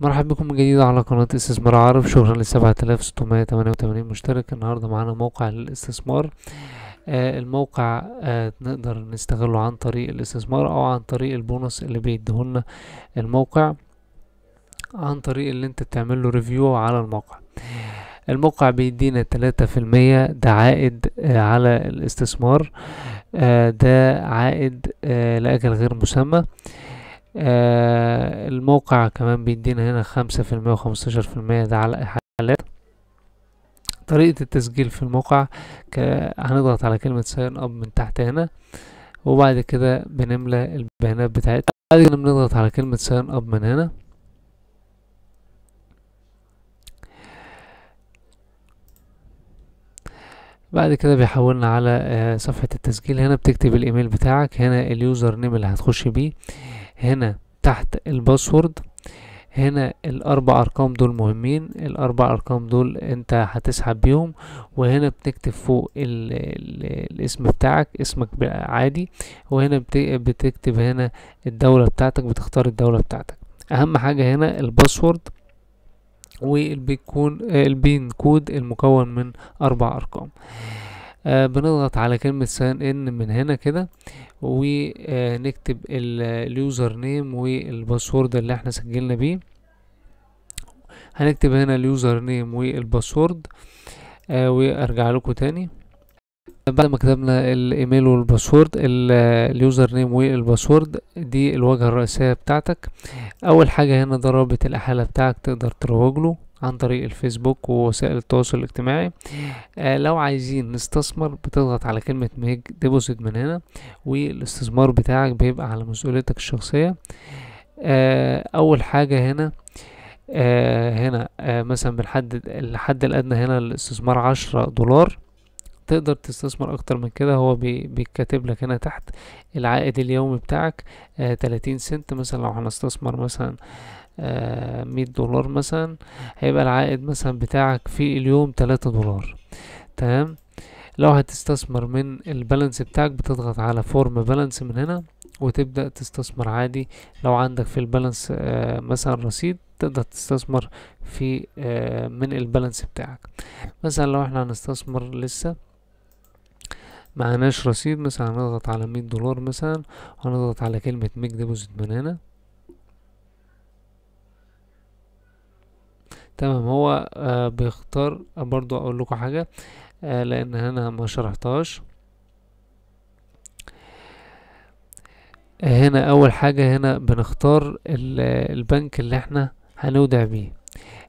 مرحبا بكم من جديد على قناة استثمار عارف شكرا ل 7688 ستمائة تمانية وتمانين مشترك النهاردة معانا موقع للاستثمار آه الموقع آه نقدر نستغله عن طريق الاستثمار أو عن طريق البونص اللي بيديهولنا الموقع عن طريق اللي انت تعمل له ريفيو على الموقع الموقع بيدينا تلاتة في المية ده عائد آه على الاستثمار آه، ده عائد آه، لأجل غير مسمى آه الموقع كمان بيدينا هنا خمسة في المية وخمستاشر في المية ده على حالات طريقة التسجيل في الموقع هنضغط على كلمة ساين أب من تحت هنا وبعد كده بنملى البيانات بتاعتنا بعد كده بنضغط على كلمة ساين أب من هنا بعد كده بيحولنا على آه، صفحة التسجيل هنا بتكتب الايميل بتاعك هنا اليوزر نيم اللي هتخش بيه هنا تحت الباسورد هنا الاربع ارقام دول مهمين الاربع ارقام دول انت هتسحب بيهم وهنا بتكتب فوق ال الـ الاسم بتاعك اسمك عادي وهنا بتكتب هنا الدولة بتاعتك بتختار الدولة بتاعتك اهم حاجة هنا الباسورد والبين كود المكون من اربع ارقام آه بنضغط على كلمة ساين ان من هنا كده ونكتب اليوزر نيم والباسورد اللي احنا سجلنا بيه هنكتب هنا اليوزر نيم والباسورد آه وارجع لكم تاني بعد ما كتبنا الايميل والباسورد اليوزر نيم والباسورد دي الواجهه الرئيسيه بتاعتك اول حاجه هنا ده رابط الاحاله بتاعك تقدر تروج له عن طريق الفيسبوك ووسائل التواصل الاجتماعي آه لو عايزين نستثمر بتضغط على كلمة ميك ديبوزيت من هنا والاستثمار بتاعك بيبقى على مسؤوليتك الشخصية آه أول حاجة هنا آه هنا آه مثلا بنحدد الحد الأدنى هنا الاستثمار عشرة دولار تقدر تستثمر اكتر من كده هو بيتكاتب لك هنا تحت العائد اليومي بتاعك آه، تلاتين آه سنت مثلا لو هنستثمر مثلا آه، مية دولار مثلا هيبقى العائد مثلا بتاعك في اليوم تلاتة دولار تمام لو هتستثمر من البالانس بتاعك بتضغط على فورم بالانس من هنا وتبدأ تستثمر عادي لو عندك في البالانس آه، مثلا رصيد تقدر تستثمر في آه، من البالانس بتاعك مثلا لو احنا هنستثمر لسه معناش رصيد مثلا هنضغط على مية دولار مثلا هنضغط على كلمة ميك ديبوزيت من هنا تمام هو آه بيختار آه، برضو اقول لكم حاجة آه لان انا ما شرحتهاش هنا اول حاجة هنا بنختار البنك اللي احنا هنودع بيه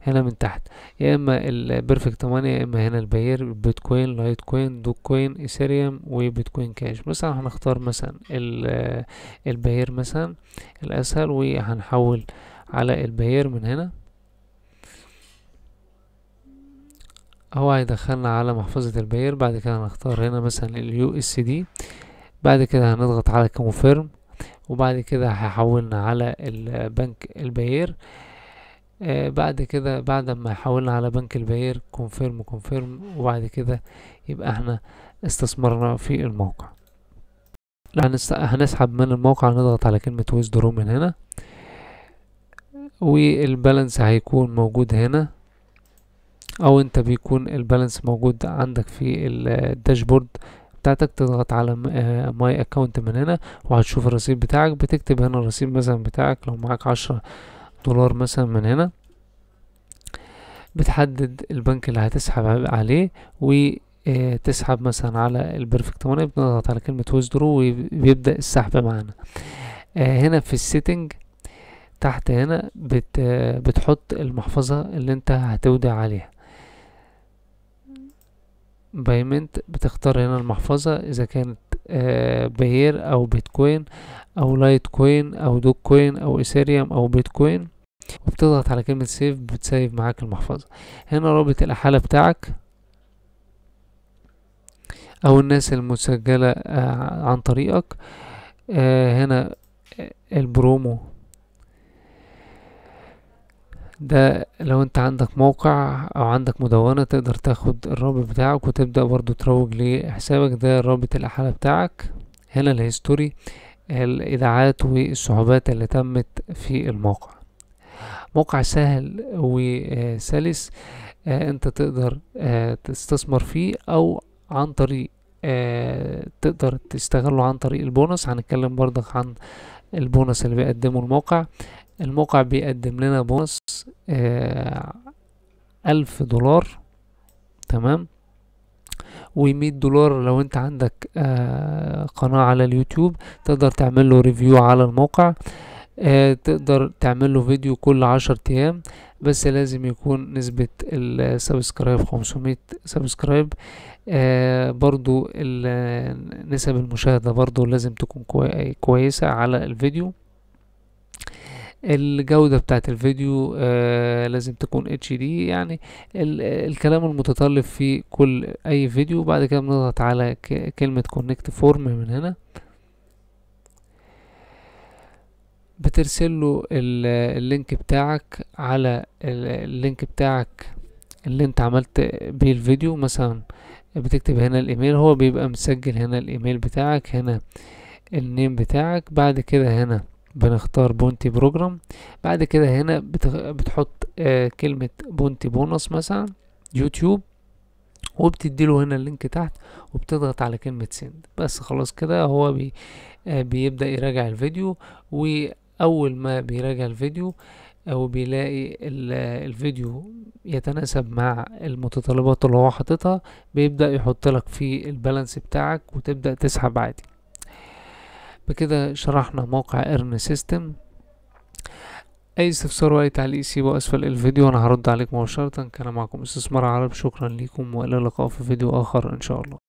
هنا من تحت يا اما البيرفكت ماني يا اما هنا البير بيتكوين لايت كوين دوك كوين ايثيريوم وبيتكوين كاش مثلا هنختار مثلا آه، البير مثلا الاسهل وهنحول على البير من هنا هو هيدخلنا على محفظة البير بعد كده هنختار هنا مثلا اليو اس دي بعد كده هنضغط على كونفيرم وبعد كده هيحولنا على البنك البير آه بعد كده بعد ما حولنا على بنك البير كونفيرم كونفيرم وبعد كده يبقى احنا استثمرنا في الموقع هنسحب من الموقع نضغط على كلمة ويزدرو من هنا والبالانس هيكون موجود هنا او انت بيكون البالانس موجود عندك في الداشبورد بتاعتك تضغط على ماي اكونت آه، من هنا وهتشوف الرصيد بتاعك بتكتب هنا الرصيد مثلا بتاعك لو معاك عشرة دولار مثلا من هنا بتحدد البنك اللي هتسحب عليه و آه، تسحب مثلا على البرفكت ماني بنضغط على كلمة ويزدرو وبيبدأ السحب معانا آه، هنا في السيتنج تحت هنا بتحط المحفظة اللي انت هتودع عليها بايمنت بتختار هنا المحفظة اذا كانت آه، بير او بيتكوين او لايت كوين او دوك كوين او ايثيريوم او بيتكوين وبتضغط على كلمة سيف بتسيف معاك المحفظة هنا رابط الاحالة بتاعك او الناس المسجلة آه، عن طريقك آه، هنا البرومو ده لو انت عندك موقع او عندك مدونة تقدر تاخد الرابط بتاعك وتبدأ برضو تروج لحسابك ده رابط الاحالة بتاعك هنا الهيستوري الاذاعات والصعوبات اللي تمت في الموقع موقع سهل وسلس آه، انت تقدر آه، تستثمر فيه او عن طريق آه، تقدر تستغله عن طريق البونص هنتكلم برضك عن البونص اللي بيقدمه الموقع الموقع بيقدم لنا بونص آه، ألف دولار تمام و دولار لو انت عندك آه، قناة على اليوتيوب تقدر تعمل له ريفيو على الموقع آه، تقدر تعمل له فيديو كل عشر ايام بس لازم يكون نسبة السبسكرايب خمسمية سبسكرايب آه برضو نسب المشاهدة برضو لازم تكون كويسة على الفيديو الجودة بتاعة الفيديو آه لازم تكون اتش دي يعني الكلام المتطلب في كل اي فيديو بعد كده بنضغط على كلمة كونكت فورم من هنا بترسل له اللينك بتاعك على اللينك بتاعك اللي انت عملت بيه الفيديو مثلا بتكتب هنا الايميل هو بيبقى مسجل هنا الايميل بتاعك هنا النيم بتاعك بعد كده هنا بنختار بونتي بروجرام بعد كده هنا بتحط آه كلمة بونتي بونص مثلا يوتيوب وبتديله هنا اللينك تحت وبتضغط على كلمة سند بس خلاص كده هو بي آه بيبدأ يراجع الفيديو وأول ما بيراجع الفيديو أو بيلاقي الفيديو يتناسب مع المتطلبات اللي هو حاططها بيبدأ يحط لك في البالانس بتاعك وتبدأ تسحب عادي بكده شرحنا موقع ارن سيستم اي استفسار واي تعليق سيبه اسفل الفيديو انا هرد عليك مباشرة كان معكم استثمار عرب شكرا ليكم والى اللقاء في فيديو اخر ان شاء الله